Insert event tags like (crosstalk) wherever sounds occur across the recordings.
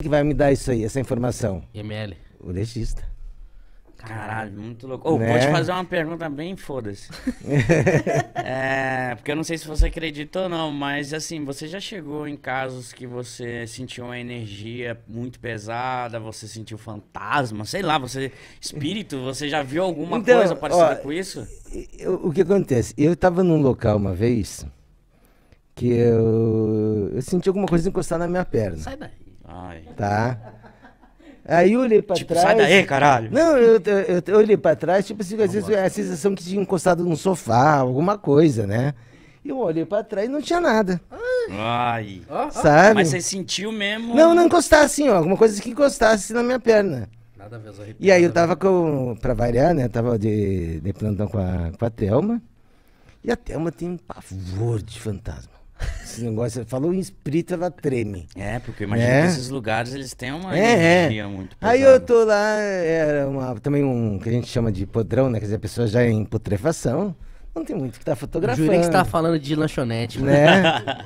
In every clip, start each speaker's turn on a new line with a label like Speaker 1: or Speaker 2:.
Speaker 1: que vai me dar isso aí, essa informação? ML. O legista.
Speaker 2: Caralho, muito louco. Oh, né? Vou te né? fazer uma pergunta bem foda-se. (laughs) é, porque eu não sei se você acredita ou não, mas assim, você já chegou em casos que você sentiu uma energia muito pesada, você sentiu fantasma, sei lá, você. Espírito, você já viu alguma então, coisa parecida ó, com isso?
Speaker 1: Eu, o que acontece? Eu estava num local uma vez que eu, eu senti alguma coisa encostar na minha perna. Sai daí tá? Aí eu olhei pra tipo, trás. Sai daí, caralho. Não, eu, eu, eu olhei pra trás, tipo assim, às vezes a sensação que tinha encostado num sofá, alguma coisa, né? e Eu olhei pra trás e não tinha nada.
Speaker 2: Ai. Sabe? Mas você sentiu mesmo. Não, não encostar assim,
Speaker 1: ó. Alguma coisa que encostasse na minha perna. Nada mesmo, E aí eu né? tava com. Pra variar, né? Eu tava de, de plantão com a, com a Thelma. E a Thelma tem um pavor de fantasma. Esse negócio, falou em espírito, ela treme. É, porque imagina é. que esses lugares eles têm uma é, é. energia é. muito pesada. Aí eu tô lá, é, era uma, também um que a gente chama de podrão, né? Quer dizer, a pessoa já é em putrefação. Não tem muito que tá fotografando. Jurei que você tá falando de lanchonete. Né?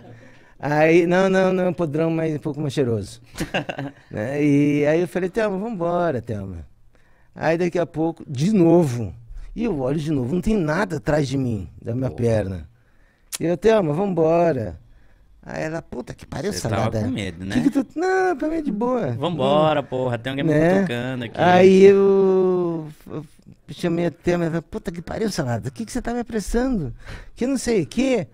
Speaker 1: (laughs) aí, não, não, não, podrão, mas um pouco mais cheiroso. (laughs) né? E aí eu falei, Thelma, vambora, Thelma. Aí daqui a pouco, de novo. E eu olho de novo, não tem nada atrás de mim, da minha perna. E eu, Thelma, vambora. Aí ela, puta que pariu, Você salada. tava com medo, né? Que que tu... Não, pra mim é de boa. Vambora, hum. porra, tem alguém né? me tocando aqui. Aí eu, eu chamei a Thelma e falei, puta que pariu, salada, o que, que você tá me apressando? Que não sei o quê.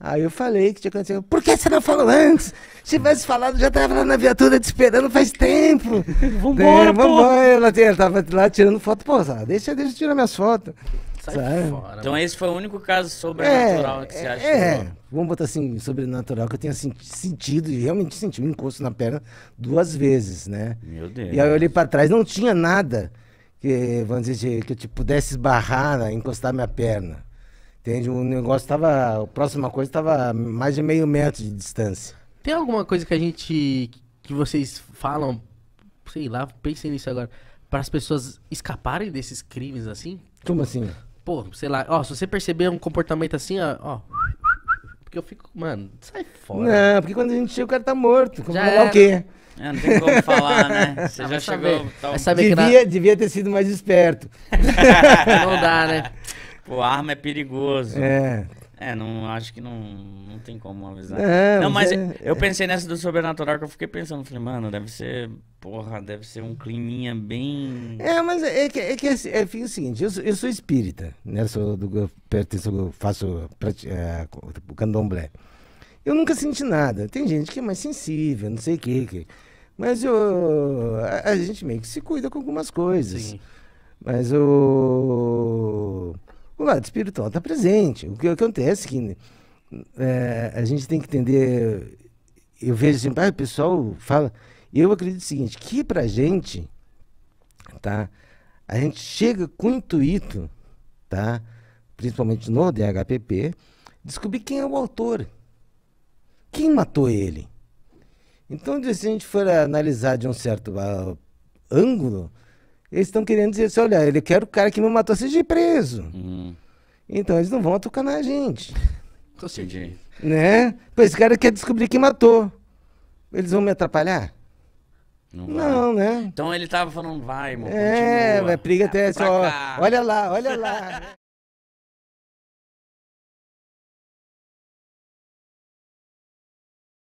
Speaker 1: Aí eu falei que tinha acontecido. Por que você não falou antes? Se tivesse falado, já tava lá na viatura te esperando faz tempo. (laughs) Vambora, é, vambora. Ela, ela tava lá tirando foto pousada. Deixa, deixa eu tirar minhas fotos. Fora,
Speaker 2: então mano. esse foi o único caso é, sobrenatural é, que você acha. É, é.
Speaker 1: vamos botar assim, sobrenatural, que eu tenha sentido, e realmente senti um encosto na perna duas vezes, né? Meu Deus. E aí eu olhei pra trás, não tinha nada que, vamos dizer, que eu te tipo, pudesse esbarrar, né, encostar minha perna. Entende? O negócio tava, a próxima coisa tava mais de meio metro de distância. Tem alguma coisa que a gente. que vocês falam, sei lá, pensem nisso agora, para as pessoas escaparem desses crimes assim? Como assim? Pô, sei lá, ó, se você perceber um comportamento assim, ó, ó porque eu fico, mano, sai fora. Não, porque quando a gente chega, o cara tá morto. Como já falar era. o quê? É, não tem como falar, né? (laughs) Você já chegou. Tá saber devia, que na... devia ter sido mais esperto. (laughs) não dá, né?
Speaker 2: O arma é perigoso. É. É, não acho que não, não tem como avisar. É, não, mas é, eu é. pensei nessa do sobrenatural que eu fiquei pensando, falei, mano, deve ser, porra, deve ser um climinha bem.
Speaker 1: É, mas é, é que é, que assim, é, é, o seguinte, eu sou, eu sou espírita, né? Sou do, eu pertenço, faço é, o tipo, candomblé. Eu nunca senti nada. Tem gente que é mais sensível, não sei o que. que mas eu, a, a, gente meio que se cuida com algumas coisas. Sim. Mas o o lado espiritual está presente. O que acontece é que é, a gente tem que entender. Eu vejo assim, ah, o pessoal fala. Eu acredito o seguinte: que para a gente, tá? A gente chega com intuito, tá? Principalmente no DHPP, descobrir quem é o autor. Quem matou ele? Então, se a gente for analisar de um certo uh, ângulo, eles estão querendo dizer assim, olha, ele quer o cara que me matou seja preso. Uhum. Então eles não vão atucanar na gente. Tô sentindo. Né? Pois esse cara quer descobrir quem matou. Eles vão me atrapalhar? Não, não né?
Speaker 2: Então ele tava falando,
Speaker 1: vai, irmão. É, vai, briga até. só, olha lá, olha lá. (laughs)